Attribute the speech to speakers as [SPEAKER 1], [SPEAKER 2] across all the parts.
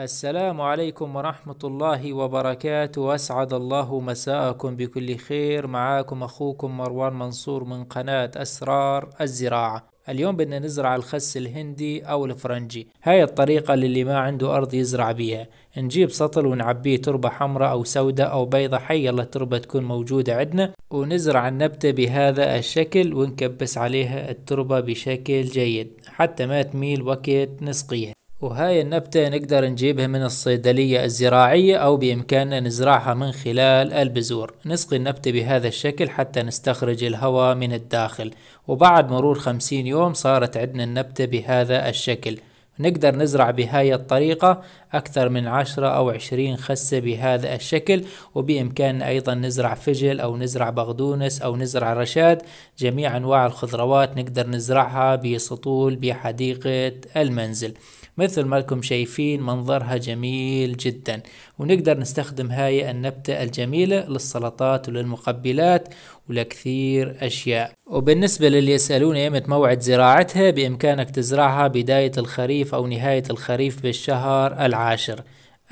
[SPEAKER 1] السلام عليكم ورحمة الله وبركاته أسعد الله مساءكم بكل خير معاكم أخوكم مروان منصور من قناة أسرار الزراعة اليوم بدنا نزرع الخس الهندي أو الفرنجي هاي الطريقة للي ما عنده أرض يزرع بيها نجيب سطل ونعبيه تربة حمراء أو سوداء أو بيضة حي الله التربة تكون موجودة عندنا ونزرع النبتة بهذا الشكل ونكبس عليها التربة بشكل جيد حتى ما تميل وقت نسقيها وهاي النبتة نقدر نجيبها من الصيدلية الزراعية أو بإمكاننا نزرعها من خلال البذور نسقي النبتة بهذا الشكل حتى نستخرج الهواء من الداخل وبعد مرور خمسين يوم صارت عندنا النبتة بهذا الشكل نقدر نزرع بهاي الطريقة أكثر من عشرة أو عشرين خسة بهذا الشكل وبإمكاننا أيضا نزرع فجل أو نزرع بغدونس أو نزرع رشاد جميع أنواع الخضروات نقدر نزرعها بسطول بحديقة المنزل مثل ما لكم شايفين منظرها جميل جدا ونقدر نستخدم هاي النبتة الجميلة للسلطات وللمقبلات ولكثير أشياء وبالنسبة للي يسألون إمتى موعد زراعتها بإمكانك تزرعها بداية الخريف أو نهاية الخريف بالشهر العاشر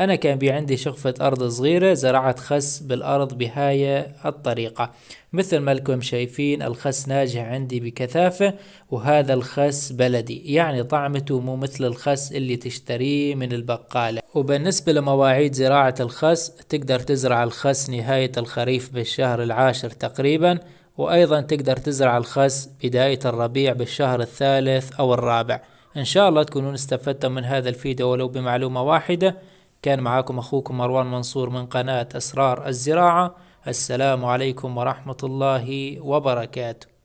[SPEAKER 1] أنا كان بي عندي شقفة أرض صغيرة زرعت خس بالأرض بهاي الطريقة مثل ما لكم شايفين الخس ناجح عندي بكثافة وهذا الخس بلدي يعني طعمته مو مثل الخس اللي تشتريه من البقالة وبالنسبة لمواعيد زراعة الخس تقدر تزرع الخس نهاية الخريف بالشهر العاشر تقريبا وأيضا تقدر تزرع الخس بداية الربيع بالشهر الثالث أو الرابع إن شاء الله تكونون استفدتم من هذا الفيديو ولو بمعلومة واحدة كان معاكم أخوكم مروان منصور من قناة أسرار الزراعة السلام عليكم ورحمة الله وبركاته